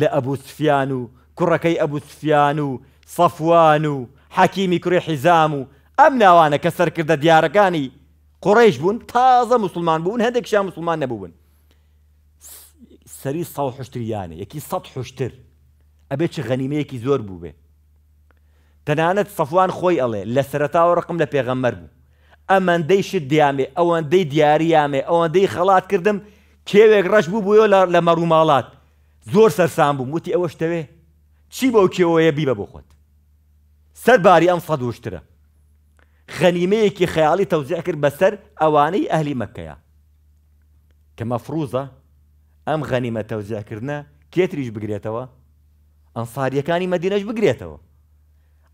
لە ئەبوسفیان و کوڕەکەی ئەبوسفیان و سەفوان و حەکیمی کوڕی حیزام و ئەم ناوانە کە سەرکردە دیارەکانی قڕێش بوون تازە مسلمان بوون هەندێکشیان مسلمان نەبوون سەری ساڵ حشتریانە یەکی سەد حشتر ئەبێت چ غەنیمەیەکی زۆر بوو بێ تەنانەت سەفوان خۆی ئەڵێ لە سەرتاوە ڕقم لە پێغەممەر بوو ئەمەندەی شت دیامێ ئەوەندەی دیاریامێ ئەوەندەی خەڵات کردم کێوێک ڕەش بوو بووە لە مەڕووماڵات سر سام بووم وتی اوش شتەوێ چی بەو کێوەیە بیبە بۆ خۆت سەرباری ئەم سەد وشترە خەنیمەیەکی خەیاڵی تەوزیع کرد بەسەر ئەوانەی ئەهلی مەکەیە ام مەفروزە ئەم غەنیمە تەوزیعکردە کێتریش بگرێتەوە ئەنساریەکانی مەدینەش بگرێتەوە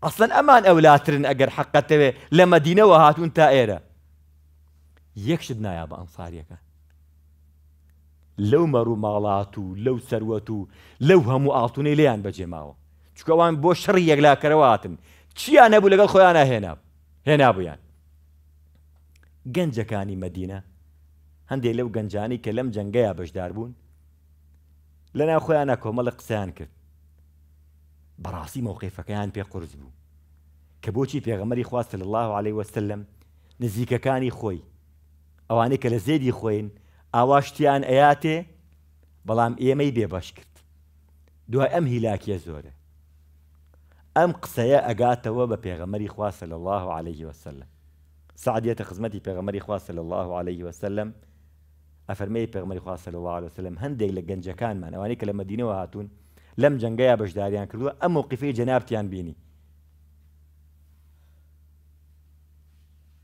ئەسن ئەمان ئەولاترن ئەگەر حەقەتەوێ لمدینه و هاتون تا ئێرە یەکشت نایە بە ئەنساریەکان لەو مەڕوو ماڵات و لەو سەروەت و لەو هەموو ئاتونەی لیان بەجێماوە چکەوان بۆ شڕی یەکلاکەرەوەاتن چیان نەبوو لەگەڵ خۆیانە هێنا هێنابوویان گەنجەکانی مەدینە هەندێک لەو گەنجانی کە لەم جەنگەیە بەشدار بوون لەنا خۆیانە کۆمەڵە قسەیان کرد بەڕاستی مۆقیفەکەیان پێ قرس بوو کە بۆچی پێغەمەری خواست لە الله عليه وسلم نزیکەکانی خۆی ئەوانەی کە لە زێدی خۆین ئاواشتیان ئەیاتێ بەڵام ئێمەی بێبەش کرد دوای ئەم هیلاکیە زۆرە ئەم قسەیە ئەگاتەوە بە پێغەمەری خواسە لە الله عليه وسلم سعدیەتە خزمەتی پێغەمەری خواسە لە الله عليه وسلم ئەفەرمەی پێغمەری خواسە لە الله وسلم هەندێک لە گەنجەکانمان ئەوانەی کە لە مدینەوە هاتوون لەم جەنگەیە بەشداریان کردووە ئەم وقیفەی جەنابتیان بینی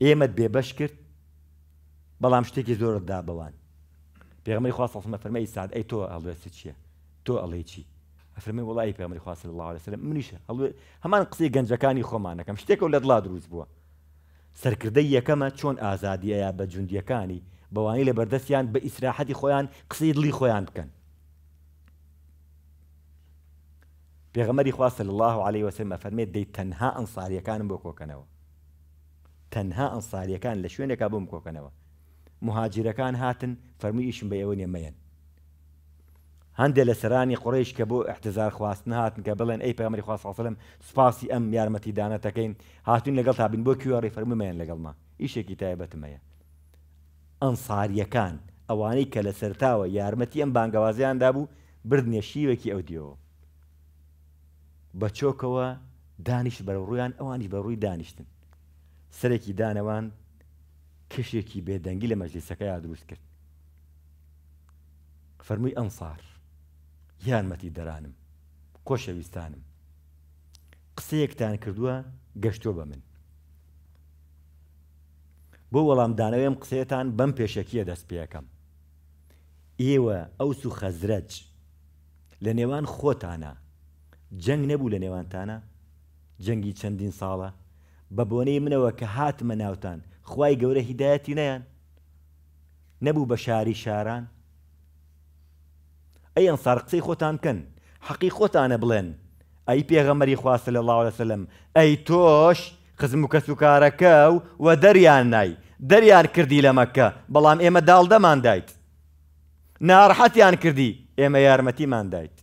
ئێمەت بێبەش کرد بەڵام شتێکی زۆرت دا بەوان پێغمەی خواستمە فەرمەی ساد ئەی تۆ ئەڵێسی چییە تۆ ئەڵێ چی ئەفرمی وڵی پێغمەی خواست لە لەسەر منیشە هەمان قسی گەنجەکانی خۆمانەکەم شتێک و لە دڵا دروست بووە سەرکردەی یەکەمە چۆن ئازادیەیە بە جوندیەکانی بەوانی لە بەردەستیان بە ئیسراحەتی خۆیان قسی دڵی خۆیان بکەن پێغەمەری خواستە الله عليه وسلم فەرمێت دەی تەنها ئەنساریەکانم بۆ کۆکەنەوە تەنها ئەنساریەکان لە شوێنێکا بۆم کۆکەنەوە مهاجرەکان هاتن فەرمی ئیشم بە ئێوە نێمەیەن هەندێک لە سەرانی قڕیش کە بۆ احتزار خواستن هاتن کە بڵێن ئەی پەمەری خواستڵم سپاسی ئەم یارمەتی داە تەکەین هاتون لەگەڵ تابین بۆ کوێڕی فەرممەیان لەگەڵما ئیشێکی تایبەتمەیە ئەنساریەکان ئەوانەی کە لە سەرتاوە یارمەتی ئەم بانگەوازیاندا بوو بردنێ شیوەکی ئەو دیەوە بە چۆکەوە دانیش بەرەڕویان ئەوانی بەڕووی دانیشتن سەرێکی دانەوان کشێکی بێدەنگی لە مەجلیسەکەی دروست کرد فەرمووی ئەنسار یانمەتی دەرانم کۆشەویستانم قسەیەکتان کردووە گەشتۆ بە من بۆ وەڵامدانەوەم قسەیەتان بەم پێشەکیە دەست پێەکەم ئێوە ئەو سو خەزرەج لە نێوان خۆتانە جەنگ نەبوو لە نێوانتانە جەنگی چەندین ساڵە بە بۆنەی منەوە کە هاتمە ناوتان خی گەورە هیدایەتی نەیان نەبوو بە شاری شاران ئەیان سارقسەی خۆتان بکەن حەقی خۆتانە بڵێن ئەی پێغەمەری خواستە لە لاوە سلم ئەی تۆش خزم و کەس و کارەکە و وە دەریان نای دەریان کردی لە مەکە بەڵام ئێمە داڵدەمان دایت ناڕحەتیان کردی ئێمە یارمەتیمان دایت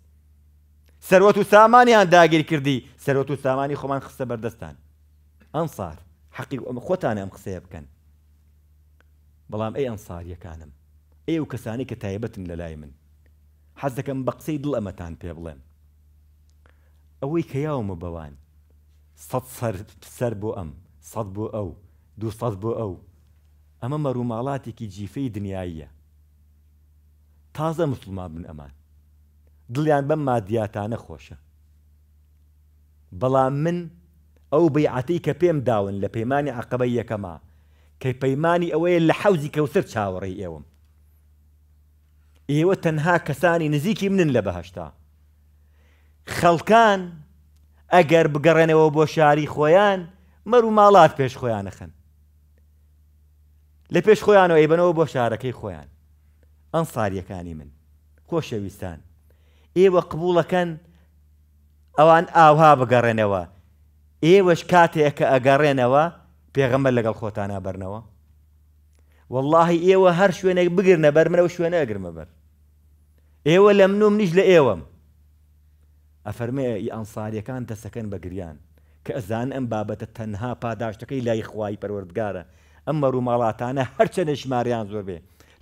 سەرۆت و سامانیان داگیر کردی سەرۆت و سامانی خۆمان خستە بەردەستان ئەنسار حەقی خۆتانە أنا أم خسيب كان بلام أي أنصار يا كانم أي وكساني لە للايمن من حەز بقصيد الأمتان قسەی أوي ئەمەتان بوان صد ئەوەی سربو أم بەوان سەر بۆ ئەم سەد بۆ ئەو دووسەد بۆ ئەو ئەمە مەروماڵاتێکی جیفەی دنیاییە تازە مسلمان بن ئەمان دڵیان بەم مادیاتانە خۆشە بەڵام من ئەو بەیعەتی کە پێم داون لە پەیمانی عقبە یەکەما کە پەیمانی ئەوەیە لە حەوزی کەوسەر چاوەڕی ئێوەم ئێوە تەنها کەسانی نزیکی منن لە بەهشتا خەڵکان ئەگەر بگەڕێنەوە بۆ شاری خۆیان مەرو ماڵات پێش خۆیان نەخن لە پێش خۆیانەوە ئەیبنەوە بۆ شارەکەی خۆیان ئەنساریەکانی من خۆشەویستان ئێوە قبولەکەن ئەوان ئاها بگەڕێنەوە ئێوەش کاتێک کە ئەگەڕێنەوە پێغەمە لەگەڵ خۆتانە بەرنەوە واللهی ئێوە هەر شوێنێک بگرنە بەرمەوە شوێنە ئەگرمە بەر ئێوە لە منوم نیش لە ئێوەم ئەفەرمێ ئەنساریەکان دەسەکەن بە گریان کە ئەزان ئەم بابەتە تەنها پاداشتەکەی لای خوای پەروەردگارە ئەم مەڕووماڵاتانە هەرچە نەشماریان زۆر بێ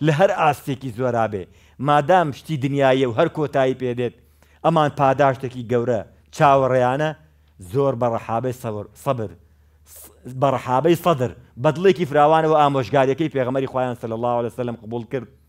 لە هەر ئاستێکی زۆرا بێ مادام شتی دنیاە و هەر کۆتایی پێدێت ئەمان پاداشتێکی گەورە چاوەڕێیانە زور برحابي صبر صبر برحابي صدر بدليكي فراوان وآموش يكي في أغمري خوايا صلى الله عليه وسلم قبول كرت